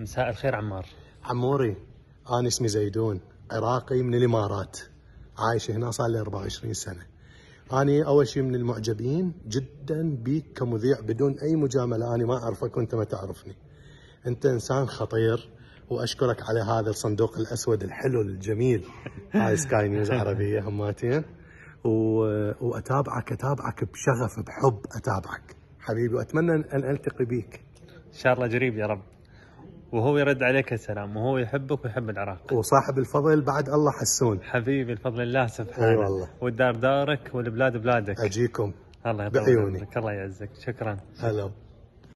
مساء الخير عمار عموري انا اسمي زيدون عراقي من الامارات عايش هنا صار لي 24 سنه أنا أول شيء من المعجبين جدا بيك كمذيع بدون أي مجاملة أنا ما أعرفك وأنت ما تعرفني أنت إنسان خطير وأشكرك على هذا الصندوق الأسود الحلو الجميل هاي سكاي نيوز عربية هماتين و... وأتابعك أتابعك بشغف بحب أتابعك حبيبي وأتمنى أن ألتقي بيك إن شاء الله قريب يا رب وهو يرد عليك السلام وهو يحبك ويحب العراق وصاحب الفضل بعد الله حسون حبيبي الفضل الله سبحانه اي والله والدار دارك والبلاد بلادك اجيكم الله يطول بعيوني الله يعزك شكرا هلا